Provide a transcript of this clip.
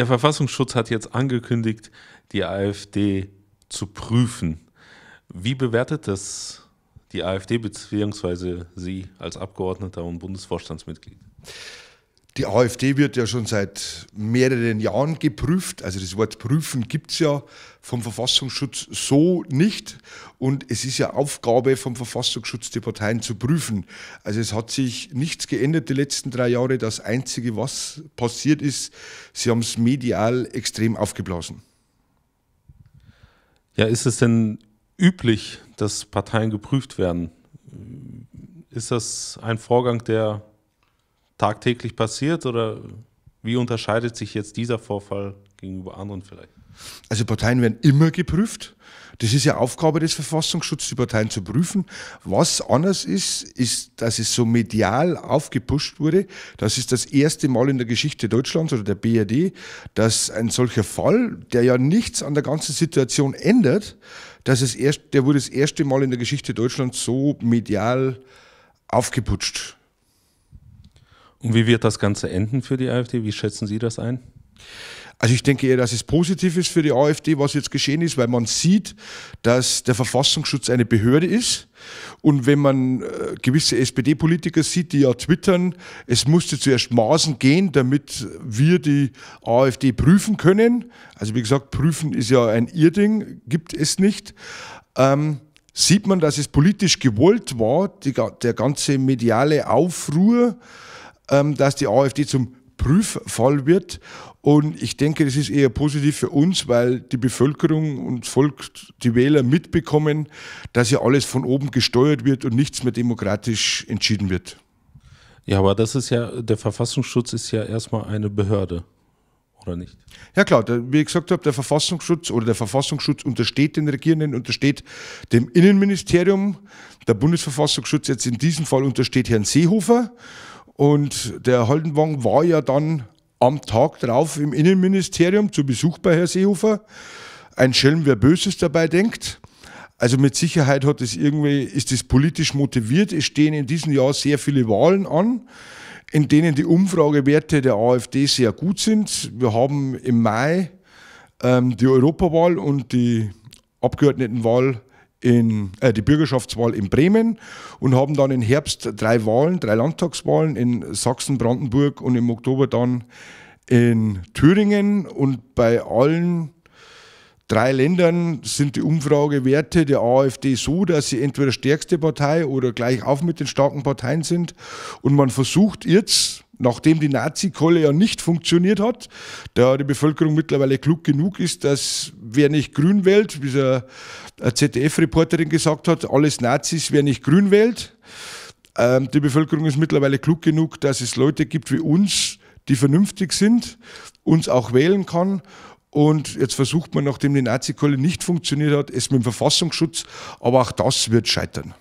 Der Verfassungsschutz hat jetzt angekündigt, die AfD zu prüfen. Wie bewertet das die AfD bzw. Sie als Abgeordneter und Bundesvorstandsmitglied? Die AfD wird ja schon seit mehreren Jahren geprüft. Also das Wort prüfen gibt es ja vom Verfassungsschutz so nicht. Und es ist ja Aufgabe vom Verfassungsschutz, die Parteien zu prüfen. Also es hat sich nichts geändert die letzten drei Jahre. Das Einzige, was passiert ist, sie haben es medial extrem aufgeblasen. Ja, ist es denn üblich, dass Parteien geprüft werden? Ist das ein Vorgang, der tagtäglich passiert oder wie unterscheidet sich jetzt dieser Vorfall gegenüber anderen vielleicht? Also Parteien werden immer geprüft. Das ist ja Aufgabe des Verfassungsschutzes, die Parteien zu prüfen. Was anders ist, ist, dass es so medial aufgepusht wurde. Das ist das erste Mal in der Geschichte Deutschlands oder der BRD, dass ein solcher Fall, der ja nichts an der ganzen Situation ändert, dass es erst, der wurde das erste Mal in der Geschichte Deutschlands so medial aufgeputscht. Und wie wird das Ganze enden für die AfD? Wie schätzen Sie das ein? Also ich denke eher, dass es positiv ist für die AfD, was jetzt geschehen ist, weil man sieht, dass der Verfassungsschutz eine Behörde ist. Und wenn man äh, gewisse SPD-Politiker sieht, die ja twittern, es musste zuerst Maßen gehen, damit wir die AfD prüfen können. Also wie gesagt, prüfen ist ja ein Irrding, gibt es nicht. Ähm, sieht man, dass es politisch gewollt war, die, der ganze mediale Aufruhr ähm, dass die AfD zum Prüffall wird. Und ich denke, das ist eher positiv für uns, weil die Bevölkerung und Volk, die Wähler mitbekommen, dass ja alles von oben gesteuert wird und nichts mehr demokratisch entschieden wird. Ja, aber das ist ja, der Verfassungsschutz ist ja erstmal eine Behörde, oder nicht? Ja klar, der, wie ich gesagt habe, der Verfassungsschutz oder der Verfassungsschutz untersteht den Regierenden, untersteht dem Innenministerium. Der Bundesverfassungsschutz jetzt in diesem Fall untersteht Herrn Seehofer. Und der Haldenwang war ja dann am Tag drauf im Innenministerium zu Besuch bei Herrn Seehofer. Ein Schelm, wer Böses dabei denkt. Also mit Sicherheit hat es irgendwie, ist es politisch motiviert. Es stehen in diesem Jahr sehr viele Wahlen an, in denen die Umfragewerte der AfD sehr gut sind. Wir haben im Mai ähm, die Europawahl und die Abgeordnetenwahl in, äh, die Bürgerschaftswahl in Bremen und haben dann im Herbst drei Wahlen, drei Landtagswahlen in Sachsen, Brandenburg und im Oktober dann in Thüringen. Und bei allen drei Ländern sind die Umfragewerte der AfD so, dass sie entweder stärkste Partei oder gleich auf mit den starken Parteien sind. Und man versucht jetzt, nachdem die Nazi-Kolle ja nicht funktioniert hat, da die Bevölkerung mittlerweile klug genug ist, dass wer nicht grün wählt, wie es eine ZDF-Reporterin gesagt hat, alles Nazis, wer nicht grün wählt. Ähm, die Bevölkerung ist mittlerweile klug genug, dass es Leute gibt wie uns, die vernünftig sind, uns auch wählen kann. Und jetzt versucht man, nachdem die Nazikolle nicht funktioniert hat, es mit dem Verfassungsschutz, aber auch das wird scheitern.